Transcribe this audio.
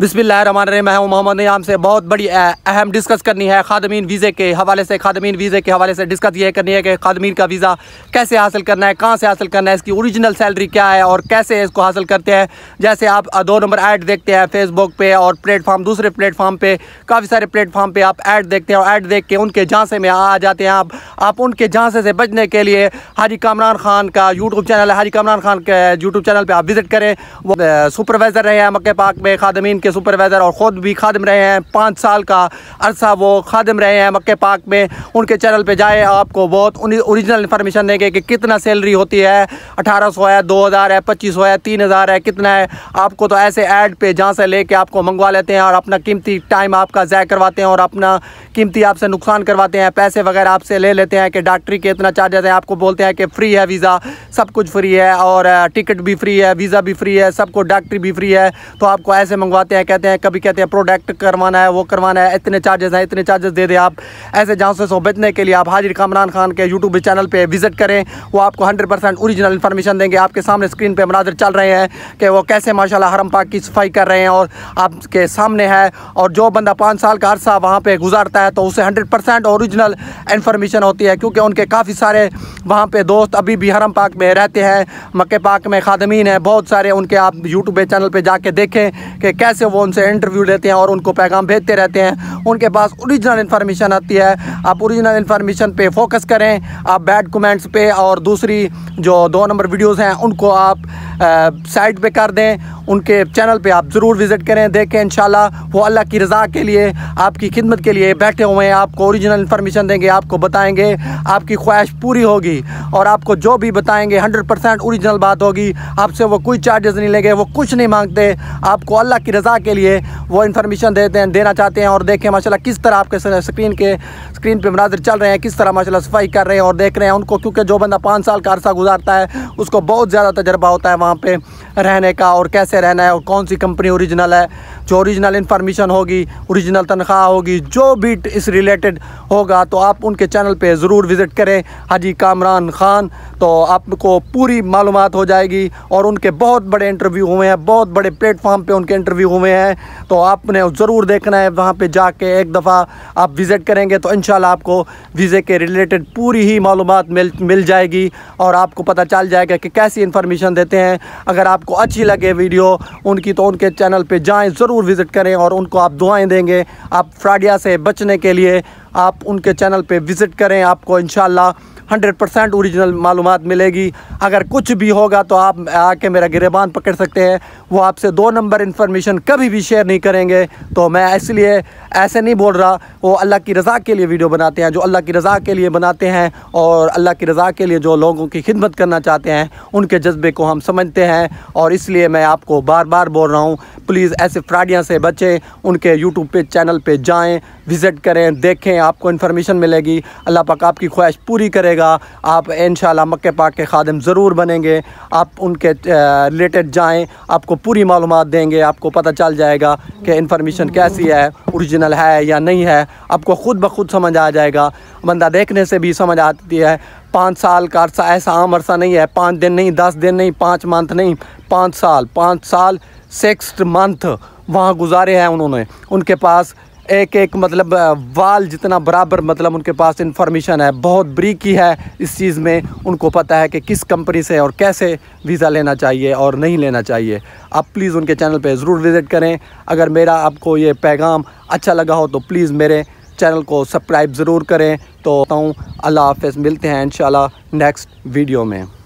बिस्मिल मैं हूं मोहम्मद नियाम से बहुत बड़ी अहम डिस्कस करनी है खादमीन वीज़े के हवाले से खादमीन वीज़े के हवाले से डिस्कस ये करनी है कि खादमीन का वीज़ा कैसे हासिल करना है कहाँ से हासिल करना है इसकी ओरिजिनल सैलरी क्या है और कैसे इसको हासिल करते हैं जैसे आप दो नंबर ऐड देखते हैं फेसबुक पर और प्लेटफार्म दूसरे प्लेटफार्म पर काफ़ी सारे प्लेटफार्म पर आप ऐड देखते हैं और ऐड देख के उनके झांसे में आ जाते हैं आप आप उनके झांसे से बचने के लिए हाजी कामरान खान का यूट्यूब चैनल है हाजी कामरान खान के यूट्यूब चैनल पर आप विज़िट करें वो सुपरवाइज़र रहे हैं मक्के पाक में खादमीन के सुपरवाइज़र और ख़ुद भी खादम रहे हैं पाँच साल का अरसा वो खादम रहे हैं मक्के पाक में उनके चैनल पर जाए आपको बहुत औरिजिनल इन्फॉर्मेशन देंगे कि कितना सैलरी होती है अठारह सौ है दो हज़ार है पच्चीस सौ है तीन हज़ार है कितना है आपको तो ऐसे ऐड पर जहाँ से लेके आपको मंगवा लेते हैं और अपना कीमती टाइम आपका ज़ाय करवाते हैं और अपना कीमती आपसे नुकसान करवाते हैं पैसे वगैरह आपसे ले लेते हैं कि डॉक्टरी के इतना चार्जेस हैं आपको बोलते हैं कि फ्री है वीज़ा सब कुछ फ्री है और टिकट भी फ्री है वीज़ा भी फ्री है सबको डॉक्टरी भी फ्री है तो आपको ऐसे मंगवाते हैं देते हैं कहते हैं कभी कहते हैं प्रोडक्ट करवाना है वो करवाना है इतने चार्जेस हैं इतने चार्जेस दे दें आप ऐसे जांचों से बचने के लिए आप हाजिर कामरान खान के यूट्यूब चैनल पर विजिट करें वो आपको हंड्रेड परसेंट ओरिजिनल इन्फॉर्मेशन देंगे आपके सामने स्क्रीन पर मनाजर चल रहे हैं कि वो कैसे माशाला हरम पाक की सफाई कर रहे हैं और आपके सामने है और जो बंदा पाँच साल का अरसा वहाँ पर गुजारता है तो उसे हंड्रेड परसेंट औरिजिनल इन्फॉर्मेशन होती है क्योंकि उनके काफ़ी सारे वहाँ पर दोस्त अभी भी हरम पाक में रहते हैं मक्के पाक में खादमीन है बहुत सारे उनके आप यूट्यूब चैनल पर जाके देखें कि कैसे से वो उनसे इंटरव्यू लेते हैं और उनको पैगाम भेजते रहते हैं उनके पास ओरिजिनल इन्फॉर्मेशन आती है आप ओरिजिनल इन्फॉर्मेशन पे फोकस करें आप बैड कमेंट्स पे और दूसरी जो दो नंबर वीडियोस हैं उनको आप साइड पे कर दें उनके चैनल पे आप ज़रूर विज़िट करें देखें इन वो अल्लाह की रज़ा के लिए आपकी खिदमत के लिए बैठे हुए हैं आपको ओरिजिनल इन्फॉर्मेशन देंगे आपको बताएंगे आपकी ख्वाहिश पूरी होगी और आपको जो भी बताएंगे हंड्रेड परसेंट औरिजिनल बात होगी आपसे वो कोई चार्जेस नहीं लेंगे वो कुछ नहीं मांगते आपको अल्लाह की रज़ा के लिए वो इन्फॉर्मेशन देते हैं देना चाहते हैं और देखें माशा किस तरह आपके स्क्रीन के स्क्रीन पर मनाजिर चल रहे हैं किस तरह माशा सफाई कर रहे हैं और देख रहे हैं उनको क्योंकि जो बंदा पाँच साल का अरसा गुजारता है उसको बहुत ज़्यादा तजर्बा होता है वहाँ पर रहने का और कैसे कैसे रहना है और कौन सी कंपनी ओरिजिनल है जो ओरिजिनल इन्फॉर्मेशन होगी ओरिजिनल तनख्वाह होगी जो भी इस रिलेटेड होगा तो आप उनके चैनल पे ज़रूर विज़िट करें हाजी कामरान ख़ान तो आपको पूरी मालूम हो जाएगी और उनके बहुत बड़े इंटरव्यू हुए हैं बहुत बड़े प्लेटफॉर्म पर उनके इंटरव्यू हुए हैं तो आपने ज़रूर देखना है वहाँ पर जाके एक दफ़ा आप विज़िट करेंगे तो इन आपको वीज़े के रिलेटेड पूरी ही मालूम मिल मिल जाएगी और आपको पता चल जाएगा कि कैसी इन्फॉर्मेशन देते हैं अगर आपको अच्छी लगे वीडियो वीडियो उनकी तो उनके चैनल पे जाएं ज़रूर विज़िट करें और उनको आप दुआएं देंगे आप फ्राडिया से बचने के लिए आप उनके चैनल पे विज़िट करें आपको इनशाला हंड्रेड परसेंट औरिजिनल मालूम मिलेगी अगर कुछ भी होगा तो आप आके मेरा गिरबान पकड़ सकते हैं वो आपसे दो नंबर इन्फॉर्मेशन कभी भी शेयर नहीं करेंगे तो मैं इसलिए ऐसे नहीं बोल रहा वो अल्लाह की रज़ा के लिए वीडियो बनाते हैं जो अल्लाह की रज़ा के लिए बनाते हैं और अल्लाह की रज़ा के लिए जो लोगों की खिदमत करना चाहते हैं उनके जज्बे को हम समझते हैं और इसलिए मैं आपको बार बार बोल रहा हूँ प्लीज़ ऐसे फ्राडियाँ से बचें उनके यूट्यूब पे चैनल पर जाएँ विज़िट करें देखें आपको इन्फॉर्मेशन मिलेगी अल्लाह पाक आपकी ख्वाहिश पूरी करेगा पड़ेगा आप इन मक्के पाक के खादम ज़रूर बनेंगे आप उनके रिलेटेड जाएँ आपको पूरी मालूम देंगे आपको पता चल जाएगा कि इन्फॉर्मेशन कैसी है औरिजिनल है या नहीं है आपको ख़ुद ब खुद समझ आ जाएगा बंदा देखने से भी समझ आती है पाँच साल का अरसा ऐसा आम अरसा नहीं है पाँच दिन नहीं दस दिन नहीं पाँच मंथ नहीं पाँच साल पाँच साल सिक्स मंथ वहाँ गुजारे हैं उन्होंने उनके पास एक एक मतलब वाल जितना बराबर मतलब उनके पास इन्फॉर्मेशन है बहुत ब्रीकी है इस चीज़ में उनको पता है कि किस कंपनी से और कैसे वीज़ा लेना चाहिए और नहीं लेना चाहिए आप प्लीज़ उनके चैनल पे ज़रूर विज़िट करें अगर मेरा आपको ये पैगाम अच्छा लगा हो तो प्लीज़ मेरे चैनल को सब्सक्राइब ज़रूर करें तो अल्लाह हाफ मिलते हैं इन नेक्स्ट वीडियो में